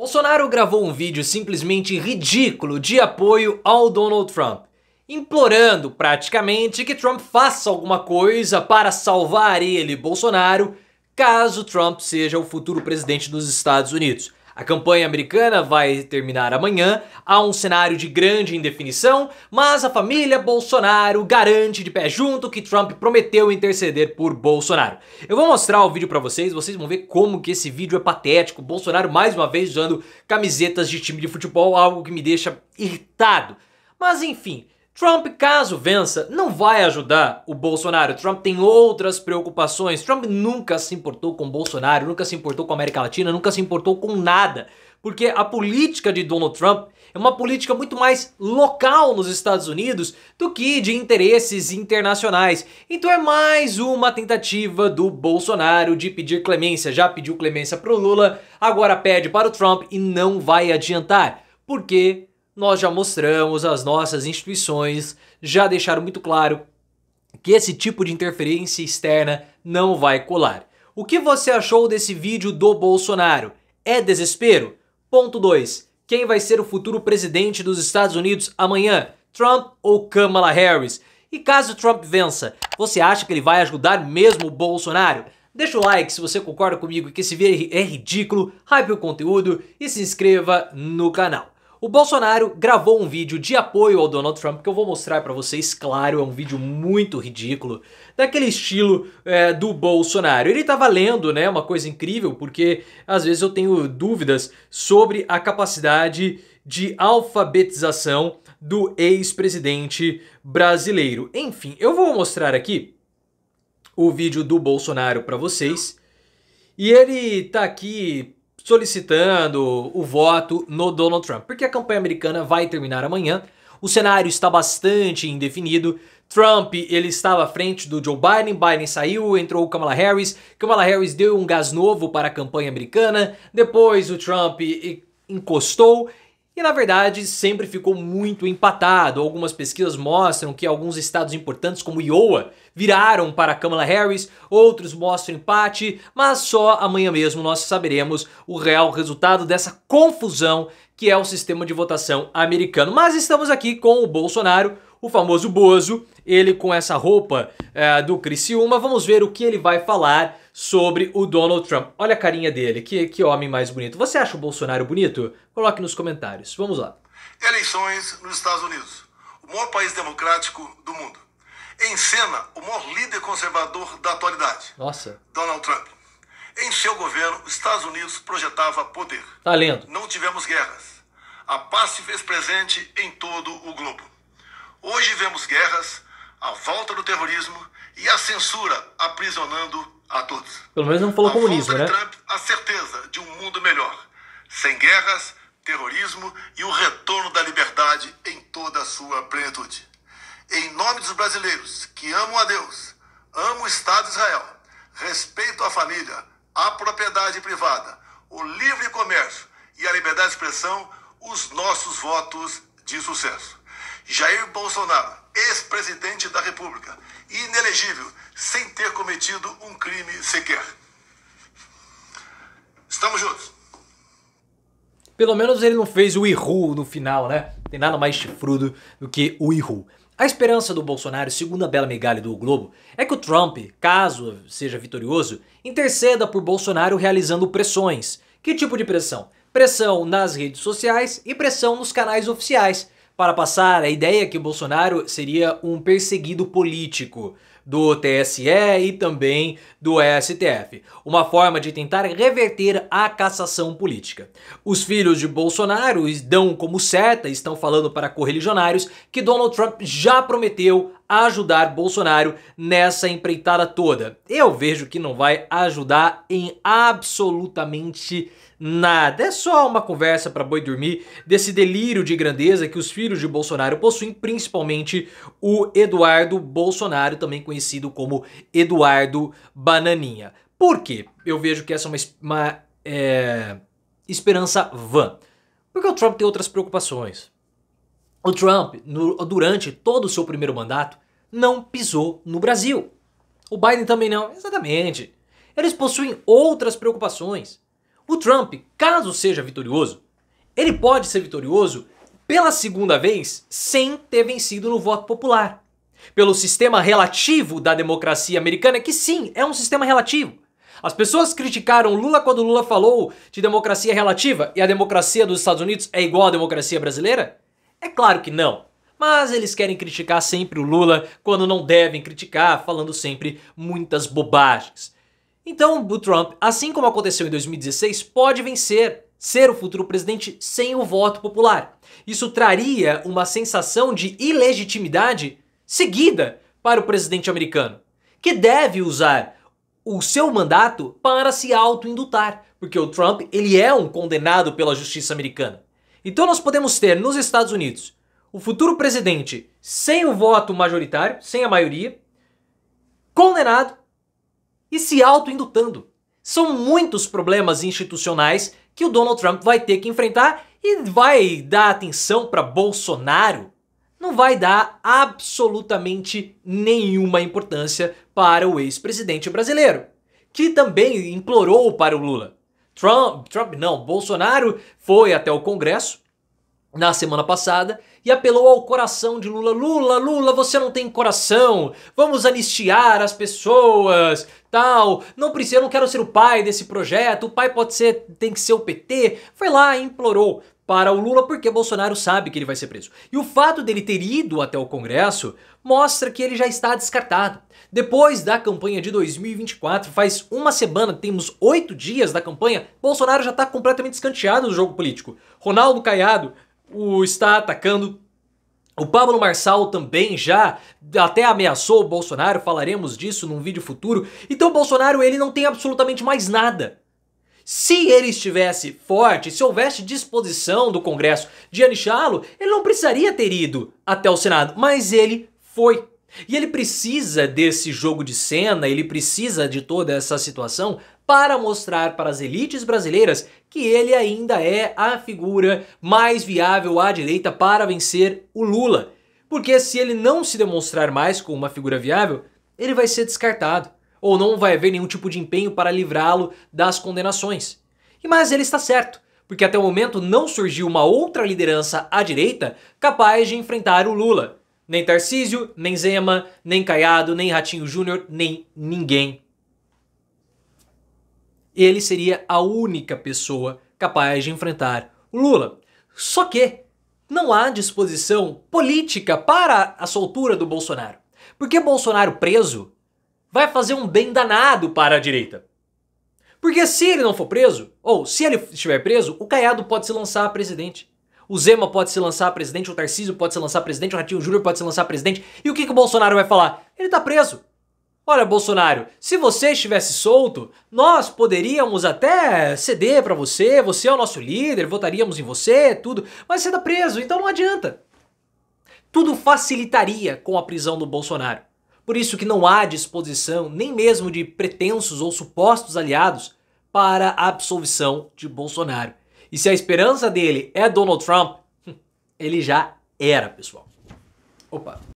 Bolsonaro gravou um vídeo simplesmente ridículo de apoio ao Donald Trump, implorando praticamente que Trump faça alguma coisa para salvar ele, Bolsonaro, caso Trump seja o futuro presidente dos Estados Unidos. A campanha americana vai terminar amanhã, há um cenário de grande indefinição, mas a família Bolsonaro garante de pé junto que Trump prometeu interceder por Bolsonaro. Eu vou mostrar o vídeo para vocês, vocês vão ver como que esse vídeo é patético, Bolsonaro mais uma vez usando camisetas de time de futebol, algo que me deixa irritado. Mas enfim, Trump, caso vença, não vai ajudar o Bolsonaro. Trump tem outras preocupações. Trump nunca se importou com Bolsonaro, nunca se importou com a América Latina, nunca se importou com nada. Porque a política de Donald Trump é uma política muito mais local nos Estados Unidos do que de interesses internacionais. Então é mais uma tentativa do Bolsonaro de pedir clemência. Já pediu clemência para o Lula, agora pede para o Trump e não vai adiantar, porque nós já mostramos, as nossas instituições já deixaram muito claro que esse tipo de interferência externa não vai colar. O que você achou desse vídeo do Bolsonaro? É desespero? Ponto 2. Quem vai ser o futuro presidente dos Estados Unidos amanhã? Trump ou Kamala Harris? E caso Trump vença, você acha que ele vai ajudar mesmo o Bolsonaro? Deixa o like se você concorda comigo que esse vídeo é ridículo, hype o conteúdo e se inscreva no canal. O Bolsonaro gravou um vídeo de apoio ao Donald Trump que eu vou mostrar para vocês, claro, é um vídeo muito ridículo, daquele estilo é, do Bolsonaro. Ele tava lendo, né, uma coisa incrível, porque às vezes eu tenho dúvidas sobre a capacidade de alfabetização do ex-presidente brasileiro. Enfim, eu vou mostrar aqui o vídeo do Bolsonaro para vocês. E ele tá aqui solicitando o voto no Donald Trump, porque a campanha americana vai terminar amanhã. O cenário está bastante indefinido. Trump, ele estava à frente do Joe Biden, Biden saiu, entrou Kamala Harris. Kamala Harris deu um gás novo para a campanha americana. Depois o Trump encostou e na verdade sempre ficou muito empatado. Algumas pesquisas mostram que alguns estados importantes, como Iowa, viraram para Kamala Harris, outros mostram empate, mas só amanhã mesmo nós saberemos o real resultado dessa confusão que é o sistema de votação americano. Mas estamos aqui com o Bolsonaro o famoso Bozo, ele com essa roupa é, do Criciúma. Vamos ver o que ele vai falar sobre o Donald Trump. Olha a carinha dele, que, que homem mais bonito. Você acha o Bolsonaro bonito? Coloque nos comentários. Vamos lá. Eleições nos Estados Unidos, o maior país democrático do mundo. Em cena, o maior líder conservador da atualidade. Nossa. Donald Trump. Em seu governo, os Estados Unidos projetava poder. Tá lendo. Não tivemos guerras. A paz se fez presente em todo o globo. Hoje vemos guerras, a volta do terrorismo e a censura aprisionando a todos. Pelo menos não falou a comunismo, né? Trump, a certeza de um mundo melhor, sem guerras, terrorismo e o retorno da liberdade em toda a sua plenitude. Em nome dos brasileiros que amam a Deus, amam o Estado de Israel, respeito à família, à propriedade privada, o livre comércio e a liberdade de expressão, os nossos votos de sucesso. Jair Bolsonaro, ex-presidente da República, inelegível, sem ter cometido um crime sequer. Estamos juntos. Pelo menos ele não fez o erro no final, né? Tem nada mais chifrudo do que o erro. A esperança do Bolsonaro, segundo a bela migalha do Globo, é que o Trump, caso seja vitorioso, interceda por Bolsonaro realizando pressões. Que tipo de pressão? Pressão nas redes sociais e pressão nos canais oficiais para passar a ideia é que Bolsonaro seria um perseguido político do TSE e também do STF, uma forma de tentar reverter a cassação política. Os filhos de Bolsonaro dão como certa, estão falando para correligionários, que Donald Trump já prometeu ajudar Bolsonaro nessa empreitada toda. Eu vejo que não vai ajudar em absolutamente nada. É só uma conversa para boi dormir desse delírio de grandeza que os filhos de Bolsonaro possuem, principalmente o Eduardo Bolsonaro, também conhecido como Eduardo Bananinha. Por quê? Eu vejo que essa é uma, uma é, esperança vã. Porque o Trump tem outras preocupações. O Trump, no, durante todo o seu primeiro mandato, não pisou no Brasil. O Biden também não, exatamente. Eles possuem outras preocupações. O Trump, caso seja vitorioso, ele pode ser vitorioso pela segunda vez sem ter vencido no voto popular pelo sistema relativo da democracia americana, que sim, é um sistema relativo. As pessoas criticaram Lula quando Lula falou de democracia relativa e a democracia dos Estados Unidos é igual à democracia brasileira? É claro que não. Mas eles querem criticar sempre o Lula quando não devem criticar, falando sempre muitas bobagens. Então, o Trump, assim como aconteceu em 2016, pode vencer, ser o futuro presidente sem o voto popular. Isso traria uma sensação de ilegitimidade seguida para o presidente americano, que deve usar o seu mandato para se autoindutar, porque o Trump ele é um condenado pela justiça americana. Então nós podemos ter nos Estados Unidos o futuro presidente sem o voto majoritário, sem a maioria, condenado e se autoindutando. São muitos problemas institucionais que o Donald Trump vai ter que enfrentar e vai dar atenção para Bolsonaro não vai dar absolutamente nenhuma importância para o ex-presidente brasileiro, que também implorou para o Lula. Trump, Trump não, Bolsonaro foi até o Congresso na semana passada e apelou ao coração de Lula. Lula, Lula, você não tem coração. Vamos anistiar as pessoas, tal. Não precisa, eu não quero ser o pai desse projeto. O pai pode ser, tem que ser o PT. Foi lá, implorou para o Lula porque Bolsonaro sabe que ele vai ser preso. E o fato dele ter ido até o Congresso mostra que ele já está descartado. Depois da campanha de 2024, faz uma semana, temos oito dias da campanha, Bolsonaro já está completamente escanteado do jogo político. Ronaldo Caiado o está atacando. O Pablo Marçal também já até ameaçou o Bolsonaro, falaremos disso num vídeo futuro. Então o Bolsonaro ele não tem absolutamente mais nada se ele estivesse forte, se houvesse disposição do Congresso de anexá-lo, ele não precisaria ter ido até o Senado, mas ele foi. E ele precisa desse jogo de cena, ele precisa de toda essa situação para mostrar para as elites brasileiras que ele ainda é a figura mais viável à direita para vencer o Lula. Porque se ele não se demonstrar mais como uma figura viável, ele vai ser descartado ou não vai haver nenhum tipo de empenho para livrá-lo das condenações. E mas ele está certo, porque até o momento não surgiu uma outra liderança à direita capaz de enfrentar o Lula. Nem Tarcísio, nem Zema, nem Caiado, nem Ratinho Júnior, nem ninguém. Ele seria a única pessoa capaz de enfrentar o Lula. Só que não há disposição política para a soltura do Bolsonaro. Porque Bolsonaro preso vai fazer um bem danado para a direita. Porque se ele não for preso, ou se ele estiver preso, o Caiado pode se lançar a presidente. O Zema pode se lançar a presidente, o Tarcísio pode se lançar a presidente, o Ratinho Júnior pode se lançar a presidente. E o que, que o Bolsonaro vai falar? Ele tá preso. Olha, Bolsonaro, se você estivesse solto, nós poderíamos até ceder para você, você é o nosso líder, votaríamos em você, tudo, mas você tá preso, então não adianta. Tudo facilitaria com a prisão do Bolsonaro. Por isso que não há disposição nem mesmo de pretensos ou supostos aliados para a absolvição de Bolsonaro. E se a esperança dele é Donald Trump, ele já era, pessoal. Opa.